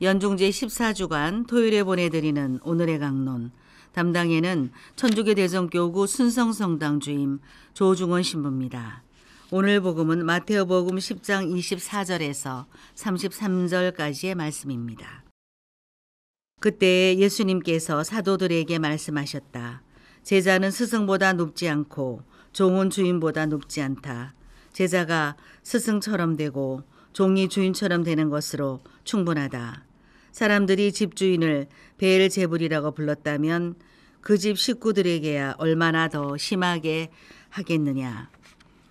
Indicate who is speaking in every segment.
Speaker 1: 연중제 14주간 토요일에 보내드리는 오늘의 강론 담당에는 천주교 대전교구 순성성당 주임 조중원 신부입니다. 오늘 복음은 마태오복음 10장 24절에서 33절까지의 말씀입니다. 그때 예수님께서 사도들에게 말씀하셨다. 제자는 스승보다 높지 않고 종은 주인보다 높지 않다. 제자가 스승처럼 되고 종이 주인처럼 되는 것으로 충분하다. 사람들이 집주인을 벨제불이라고 불렀다면 그 집 식구들에게야 얼마나 더 심하게 하겠느냐.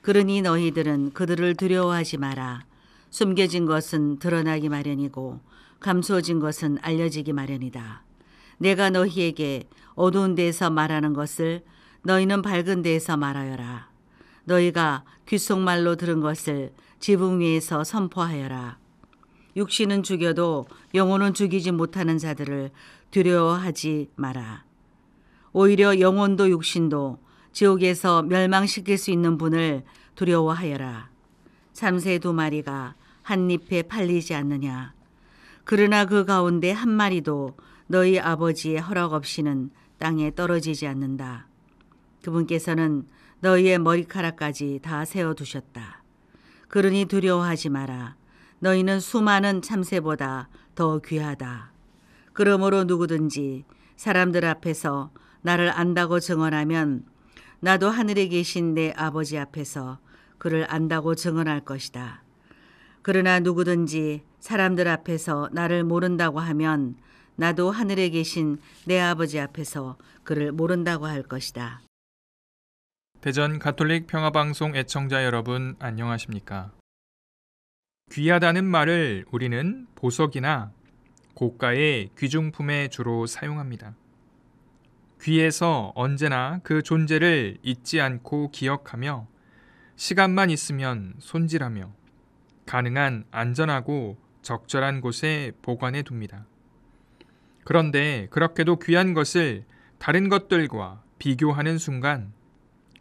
Speaker 1: 그러니 너희들은 그들을 두려워하지 마라. 숨겨진 것은 드러나기 마련이고 감추어진 것은 알려지기 마련이다. 내가 너희에게 어두운 데에서 말하는 것을 너희는 밝은 데에서 말하여라. 너희가 귓속말로 들은 것을 지붕 위에서 선포하여라. 육신은 죽여도 영혼은 죽이지 못하는 자들을 두려워하지 마라. 오히려 영혼도 육신도 지옥에서 멸망시킬 수 있는 분을 두려워하여라. 참새 두 마리가 한 잎에 팔리지 않느냐. 그러나 그 가운데 한 마리도 너희 아버지의 허락 없이는 땅에 떨어지지 않는다. 그분께서는 너희의 머리카락까지 다 세워두셨다. 그러니 두려워하지 마라. 너희는 수많은 참새보다 더 귀하다. 그러므로 누구든지 사람들 앞에서 나를 안다고 증언하면 나도 하늘에 계신 내 아버지 앞에서 그를 안다고 증언할 것이다. 그러나 누구든지 사람들 앞에서 나를 모른다고 하면 나도 하늘에 계신 내 아버지 앞에서 그를 모른다고 할 것이다.
Speaker 2: 대전 가톨릭 평화방송 애청자 여러분 안녕하십니까? 귀하다는 말을 우리는 보석이나 고가의 귀중품에 주로 사용합니다. 귀에서 언제나 그 존재를 잊지 않고 기억하며 시간만 있으면 손질하며 가능한 안전하고 적절한 곳에 보관해 둡니다. 그런데 그렇게도 귀한 것을 다른 것들과 비교하는 순간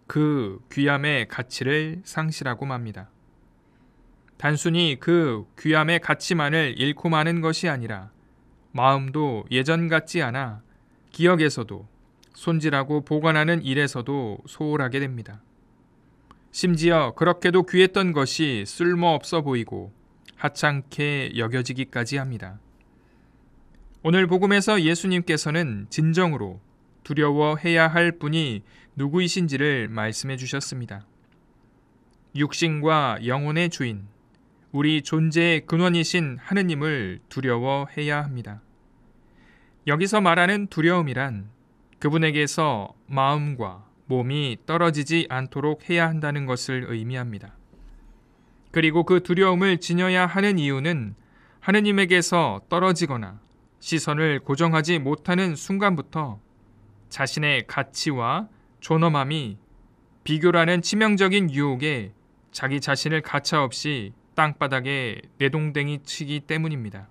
Speaker 2: 그 귀함의 가치를 상실하고 맙니다. 단순히 그 귀함의 가치만을 잃고 마는 것이 아니라 마음도 예전 같지 않아 기억에서도 손질하고 보관하는 일에서도 소홀하게 됩니다. 심지어 그렇게도 귀했던 것이 쓸모없어 보이고 하찮게 여겨지기까지 합니다. 오늘 복음에서 예수님께서는 진정으로 두려워해야 할 분이 누구이신지를 말씀해 주셨습니다. 육신과 영혼의 주인, 우리 존재의 근원이신 하느님을 두려워해야 합니다. 여기서 말하는 두려움이란 그분에게서 마음과 몸이 떨어지지 않도록 해야 한다는 것을 의미합니다. 그리고 그 두려움을 지녀야 하는 이유는 하느님에게서 떨어지거나 시선을 고정하지 못하는 순간부터 자신의 가치와 존엄함이 비교라는 치명적인 유혹에 자기 자신을 가차없이 땅바닥에 내동댕이 치기 때문입니다.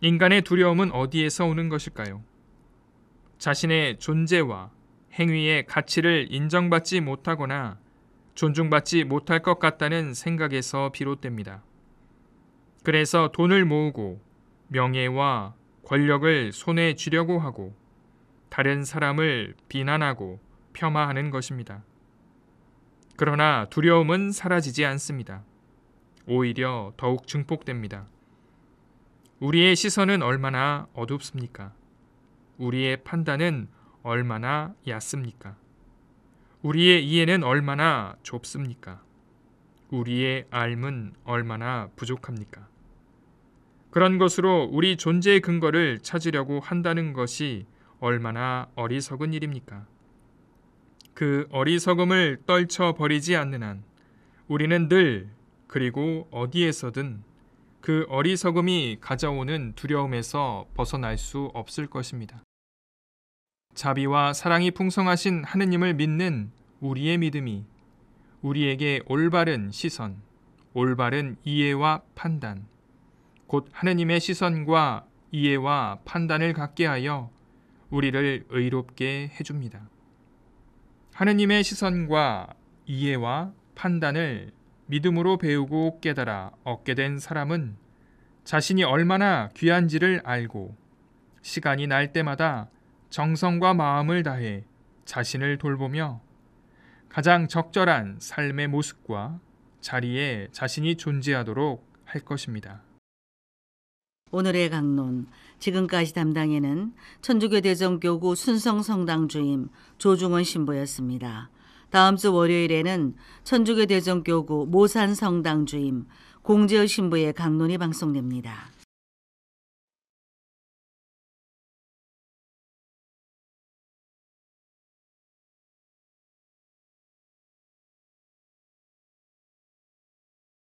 Speaker 2: 인간의 두려움은 어디에서 오는 것일까요? 자신의 존재와 행위의 가치를 인정받지 못하거나 존중받지 못할 것 같다는 생각에서 비롯됩니다. 그래서 돈을 모으고 명예와 권력을 손에 쥐려고 하고 다른 사람을 비난하고 폄하하는 것입니다. 그러나 두려움은 사라지지 않습니다. 오히려 더욱 증폭됩니다. 우리의 시선은 얼마나 어둡습니까? 우리의 판단은 얼마나 얕습니까? 우리의 이해는 얼마나 좁습니까? 우리의 앎은 얼마나 부족합니까? 그런 것으로 우리 존재의 근거를 찾으려고 한다는 것이 얼마나 어리석은 일입니까? 그 어리석음을 떨쳐 버리지 않는 한 우리는 늘 그리고 어디에서든 그 어리석음이 가져오는 두려움에서 벗어날 수 없을 것입니다. 자비와 사랑이 풍성하신 하느님을 믿는 우리의 믿음이 우리에게 올바른 시선, 올바른 이해와 판단, 곧 하느님의 시선과 이해와 판단을 갖게 하여 우리를 의롭게 해줍니다. 하느님의 시선과 이해와 판단을 믿음으로 배우고 깨달아 얻게 된 사람은 자신이 얼마나 귀한지를 알고 시간이 날 때마다 정성과 마음을 다해 자신을 돌보며 가장 적절한 삶의 모습과 자리에 자신이 존재하도록 할 것입니다.
Speaker 1: 오늘의 강론 지금까지 담당에는 천주교 대전교구 순성성당 주임 조중원 신부였습니다. 다음 주 월요일에는 천주교 대전교구 모산 성당 주임 공재열 신부의 강론이 방송됩니다.